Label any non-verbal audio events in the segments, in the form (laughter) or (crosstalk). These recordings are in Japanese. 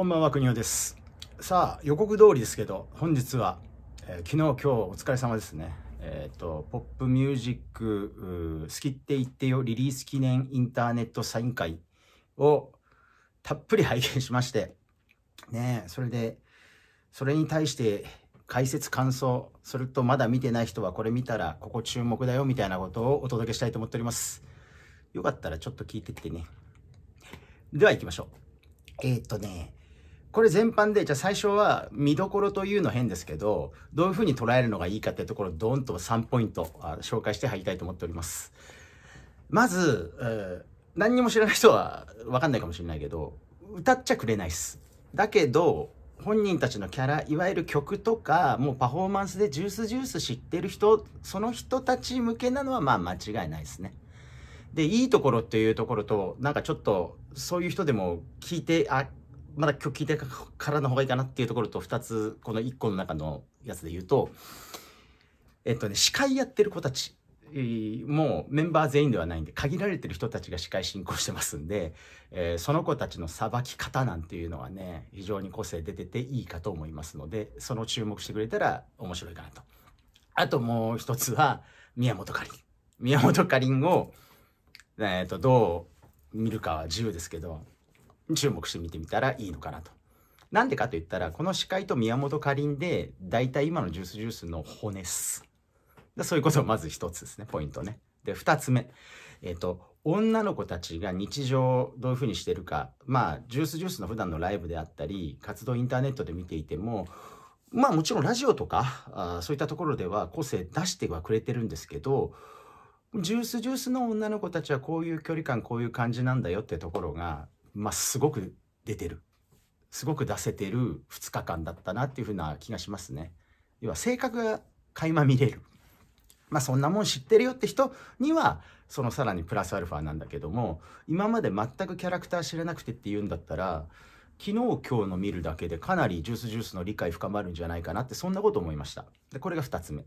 こんばんは、国尾です。さあ、予告通りですけど、本日は、えー、昨日、今日、お疲れ様ですね。えっ、ー、と、ポップミュージック、好きって言ってよ、リリース記念インターネットサイン会をたっぷり拝見しまして、ねそれで、それに対して解説感想、それとまだ見てない人はこれ見たら、ここ注目だよ、みたいなことをお届けしたいと思っております。よかったらちょっと聞いてってね。では行きましょう。えっ、ー、とね、これ全般で、じゃあ最初は見どころというの変ですけど、どういうふうに捉えるのがいいかってところをドーンと3ポイント紹介して入りたいと思っております。まず、えー、何にも知らない人はわかんないかもしれないけど、歌っちゃくれないっす。だけど、本人たちのキャラ、いわゆる曲とか、もうパフォーマンスでジュースジュース知ってる人、その人たち向けなのはまあ間違いないですね。で、いいところっていうところと、なんかちょっと、そういう人でも聞いて、あ、まだ今日聞いてからの方がいいかなっていうところと2つこの1個の中のやつで言うとえっとね司会やってる子たちもうメンバー全員ではないんで限られてる人たちが司会進行してますんで、えー、その子たちのさばき方なんていうのはね非常に個性出てていいかと思いますのでその注目してくれたら面白いかなと。あともう一つは宮本かりん。宮本かりんを、えー、とどう見るかは自由ですけど注目して見てみたらいいのかなと。なんでかと言ったら、この司会と宮本かりんで、大体今のジュースジュースの骨っす。そういうことをまず一つですね、ポイントね。で、二つ目。えっ、ー、と、女の子たちが日常どういうふうにしてるか、まあ、ジュースジュースの普段のライブであったり、活動インターネットで見ていても、まあもちろんラジオとか、あそういったところでは個性出してはくれてるんですけど、ジュースジュースの女の子たちはこういう距離感、こういう感じなんだよってところが、まあ、すごく出てるすごく出せてる2日間だったなっていうふうな気がしますね。要は性格が垣間見れる。まあそんなもん知ってるよって人にはそのさらにプラスアルファなんだけども今まで全くキャラクター知らなくてって言うんだったら昨日今日の見るだけでかなりジュースジュースの理解深まるんじゃないかなってそんなこと思いました。でこれが2つ目。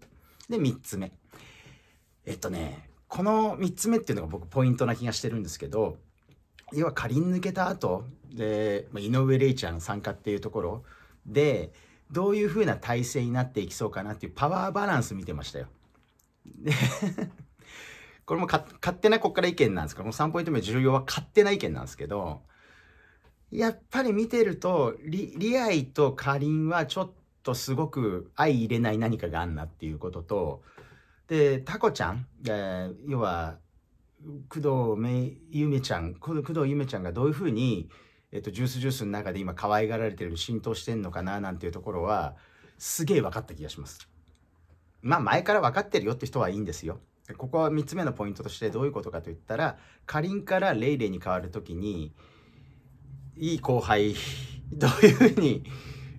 で3つ目。えっとねこの3つ目っていうのが僕ポイントな気がしてるんですけど要は仮に抜けた後で、井上玲ちゃんの参加っていうところでどういうふうな体制になっていきそうかなっていうパワーバランス見てましたよ。で (laughs) これも勝手なこっから意見なんですけど、この3ポイント目重要は勝手な意見なんですけど、やっぱり見てると、リ、リアイとカリンはちょっとすごく相入れない何かがあんなっていうことと、で、タコちゃん、えー、要は、工藤ゆめちゃん、工藤ゆめちゃんがどういうふうに、えっと、ジュースジュースの中で今可愛がられてる浸透してんのかななんていうところは、すげえ分かった気がします。まあ前から分かってるよって人はいいんですよ。ここは3つ目のポイントとしてどういうことかといったら、かりんからレイレイに変わるときに、いい後輩、(laughs) どういうふうに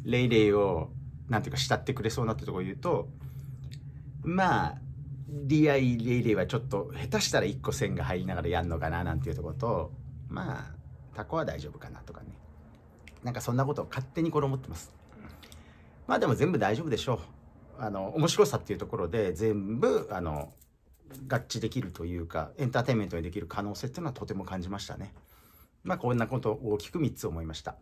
レイレイを、なんていうか慕ってくれそうなってところ言うと、まあ、DI レイレイはちょっと下手したら1個線が入りながらやんのかななんていうとことまあタコは大丈夫かなとかねなんかそんなことを勝手にこれ思ってますまあでも全部大丈夫でしょうあの面白さっていうところで全部あの合致できるというかエンターテインメントにできる可能性っていうのはとても感じましたねまあこんなことを大きく3つ思いました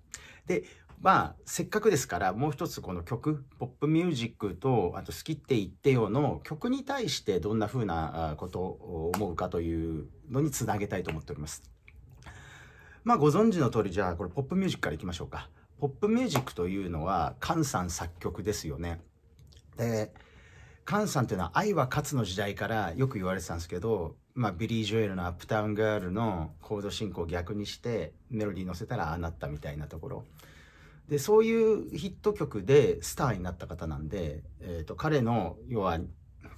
でまあ、せっかくですから、もう一つこの曲、ポップミュージックと、あと好きって言ってよの曲に対してどんなふうなことを思うかというのにつなげたいと思っております。まあ、ご存知の通り、じゃあ、これポップミュージックからいきましょうか。ポップミュージックというのは、菅さん作曲ですよね。で、菅さんっていうのは愛は勝つの時代からよく言われてたんですけど、まあ、ビリー・ジョエルのアップタウンガールのコード進行を逆にしてメロディー乗せたらああなったみたいなところ。でそういうヒット曲でスターになった方なんで、えーと、彼の要は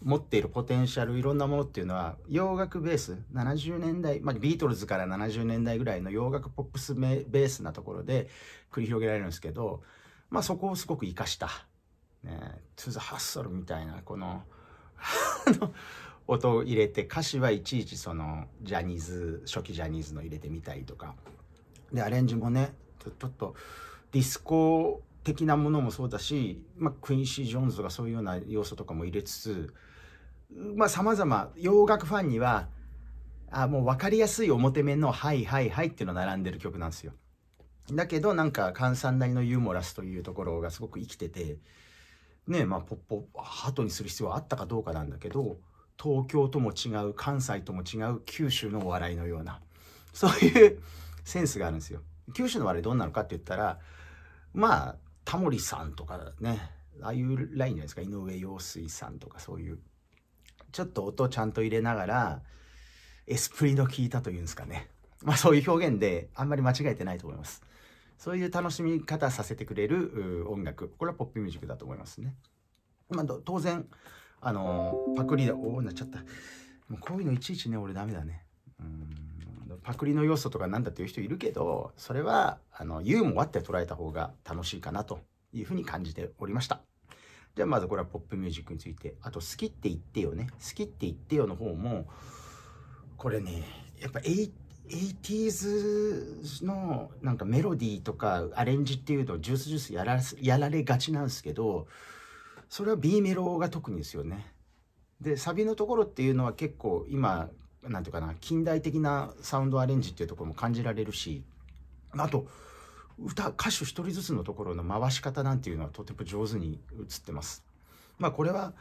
持っているポテンシャルいろんなものっていうのは洋楽ベース70年代、まあ、ビートルズから70年代ぐらいの洋楽ポップスベースなところで繰り広げられるんですけど、まあ、そこをすごく生かした、the h ザ・ハッ l ルみたいなこの音を入れて歌詞はいちいちそのジャニーズ初期ジャニーズの入れてみたりとかでアレンジもねちょっと。ディスコ的なものもそうだし、まあ、クインシー・ジョーンズとかそういうような要素とかも入れつつ、まあ、様々、洋楽ファンには、あもう分かりやすい表面の「はいはいはい」っていうのが並んでる曲なんですよ。だけどなんか菅さんなりのユーモラスというところがすごく生きててねまあポッポハトにする必要はあったかどうかなんだけど東京とも違う関西とも違う九州のお笑いのようなそういうセンスがあるんですよ。九州の笑いどんなのかって言ったらまあ、タモリさんとかね、ああいうラインじゃないですか、井上陽水さんとかそういう、ちょっと音ちゃんと入れながら、エスプリの効いたというんですかね。まあそういう表現であんまり間違えてないと思います。そういう楽しみ方させてくれる音楽。これはポップミュージックだと思いますね。まあ、当然、あのー、パクリだ。おお、なっちゃった。もうこういうのいちいちね、俺ダメだね。うんパクリの要素とかなんだっていう人いるけどそれはあのユーモアって捉えた方が楽しいかなというふうに感じておりましたじゃあまずこれはポップミュージックについてあと「好きって言ってよね」好きって言ってよ」の方もこれねやっぱ 80s のなんかメロディーとかアレンジっていうのをジュースジュースやらやられがちなんですけどそれは B メロが特にですよねでサビのところっていうのは結構今何て言うかな近代的なサウンドアレンジっていうところも感じられるしあと歌歌手一人ずつのところの回し方なんていうのはとても上手に映ってます。まあ、これは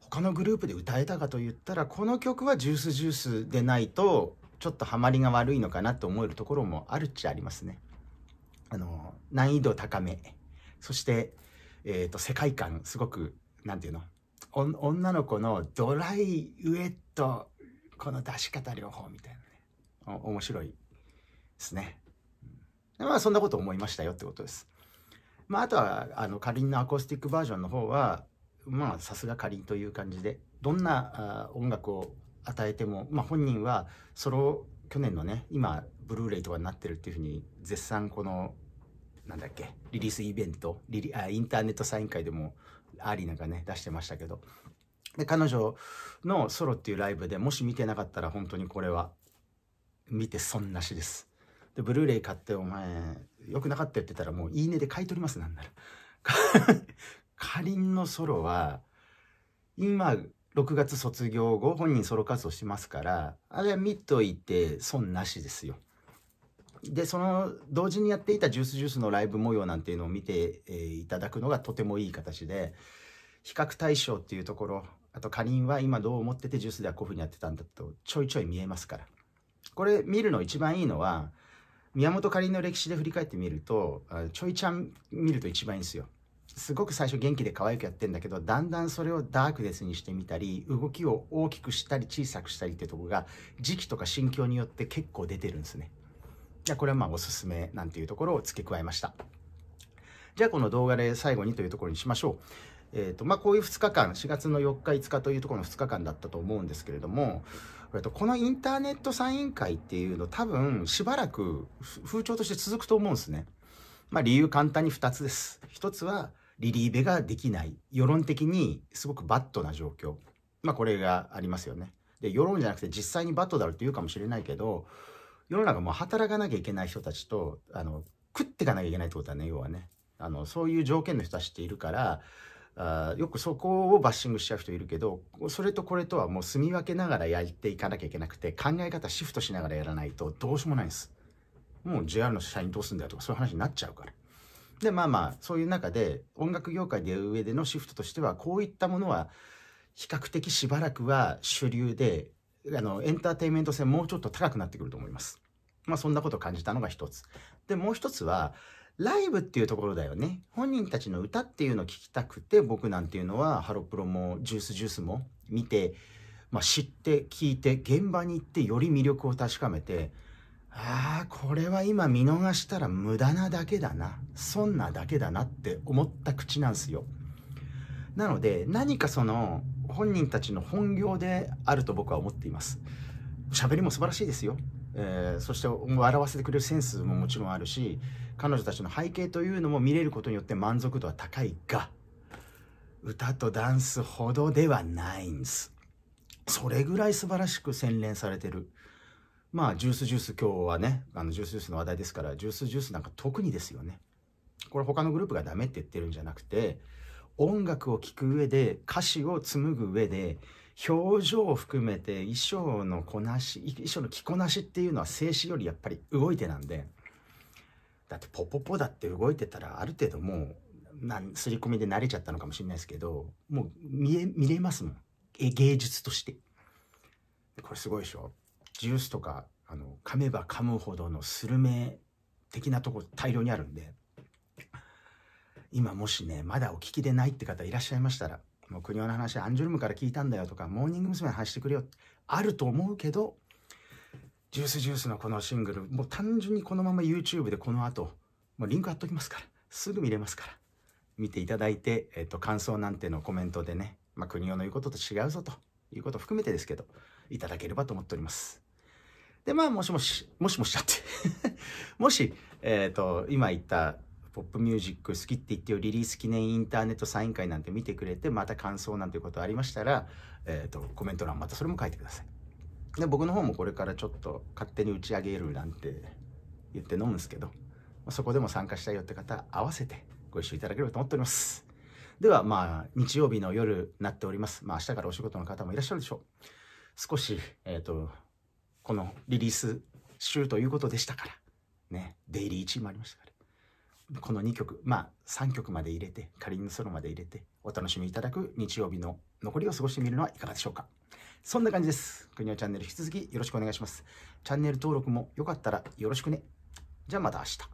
他のグループで歌えたかと言ったらこの曲はジュースジュースでないとちょっとハマりが悪いのかなと思えるところもあるっちゃありますね。あの難易度高めそして、えーと、と世界観すごく何て言うの女の子のドライウエットこの出し方療法みたいなね。面白いですね。でまあそんなこと思いましたよってことです。まああとは、あの、かりんのアコースティックバージョンの方は、まあさすがかりんという感じで、どんな音楽を与えても、まあ本人はソロ、去年のね、今、ブルーレイとかになってるっていうふうに、絶賛この、なんだっけ、リリースイベント、リリあインターネットサイン会でも、アーリーなんかね、出してましたけど、で彼女のソロっていうライブでもし見てなかったら本当にこれは見て損なしです。でブルーレイ買ってお前良くなかったよって言ったらもういいねで買い取りますなんなら。かりんのソロは今6月卒業後本人ソロ活動しますからあれは見といて損なしですよ。でその同時にやっていたジュースジュースのライブ模様なんていうのを見て、えー、いただくのがとてもいい形で比較対象っていうところあとかりんは今どう思っててジュースではこういうふうにやってたんだとちょいちょい見えますから。これ見るの一番いいのは、宮本かりんの歴史で振り返ってみると、ちょいちゃん見ると一番いいんですよ。すごく最初元気で可愛くやってんだけど、だんだんそれをダークネスにしてみたり、動きを大きくしたり小さくしたりってとこが、時期とか心境によって結構出てるんですね。じゃあこれはまあおすすめなんていうところを付け加えました。じゃあこの動画で最後にというところにしましょう。えーとまあ、こういう2日間4月の4日5日というところの2日間だったと思うんですけれどもこのインターネットサイン会っていうの多分しばらく風潮として続くと思うんですね。まあ、理由簡単に2つです。1つはリリーベができない世論的にすごくバットな状況、まあ、これがありますよね。で世論じゃなくて実際にバットだろって言うかもしれないけど世の中もう働かなきゃいけない人たちとあの食っていかなきゃいけないってことはね要はねあのそういう条件の人たちっているからあよくそこをバッシングしちゃう人いるけどそれとこれとはもう住み分けながらやっていかなきゃいけなくて考え方シフトしながらやらないとどうしようもないんですもう JR の社員どうすんだよとかそういう話になっちゃうからでまあまあそういう中で音楽業界で上でのシフトとしてはこういったものは比較的しばらくは主流であのエンターテインメント性もうちょっと高くなってくると思いますまあそんなことを感じたのが一つでもう一つはライブっていうところだよね。本人たちの歌っていうのを聴きたくて、僕なんていうのは、ハロプロも、ジュースジュースも見て、まあ、知って、聞いて、現場に行って、より魅力を確かめて、ああ、これは今見逃したら無駄なだけだな。損なだけだなって思った口なんすよ。なので、何かその、本人たちの本業であると僕は思っています。喋りも素晴らしいですよ。えー、そして笑わせてくれるセンスももちろんあるし彼女たちの背景というのも見れることによって満足度は高いが歌とダンスほどではないんですそれぐらい素晴らしく洗練されてるまあジュースジュース今日はねあのジュースジュースの話題ですからジュースジュースなんか特にですよねこれ他のグループがダメって言ってるんじゃなくて音楽を聴く上で歌詞を紡ぐ上で表情を含めて衣装のこなし衣装の着こなしっていうのは静止よりやっぱり動いてなんでだってポポポだって動いてたらある程度もうな刷り込みで慣れちゃったのかもしれないですけどもう見え見れますもんえ芸術としてこれすごいでしょジュースとかあの噛めば噛むほどのスルメ的なとこ大量にあるんで今もしねまだお聞きでないって方いらっしゃいましたらもう国の話アンジュルムから聞いたんだよとかモーニング娘。の話してくれよあると思うけどジュースジュースのこのシングルもう単純にこのまま YouTube でこの後もうリンク貼っときますからすぐ見れますから見ていただいて、えっと、感想なんてのコメントでね、まあ、国の言うことと違うぞということ含めてですけどいただければと思っておりますでまあもしもしもしもしゃって (laughs) もし、えっ、ー、と今言ったポップミュージック好きって言ってよリリース記念インターネットサイン会なんて見てくれてまた感想なんてことありましたら、えーと、コメント欄またそれも書いてくださいで僕の方もこれからちょっと勝手に打ち上げるなんて言って飲むんですけどそこでも参加したいよって方合わせてご一緒いただければと思っておりますではまあ日曜日の夜になっておりますまあ明日からお仕事の方もいらっしゃるでしょう少しえっ、ー、とこのリリース週ということでしたからねデイリー1位もありましたからこの2曲、まあ3曲まで入れて、仮にソロまで入れて、お楽しみいただく日曜日の残りを過ごしてみるのはいかがでしょうか。そんな感じです。国のチャンネル引き続きよろしくお願いします。チャンネル登録もよかったらよろしくね。じゃあまた明日。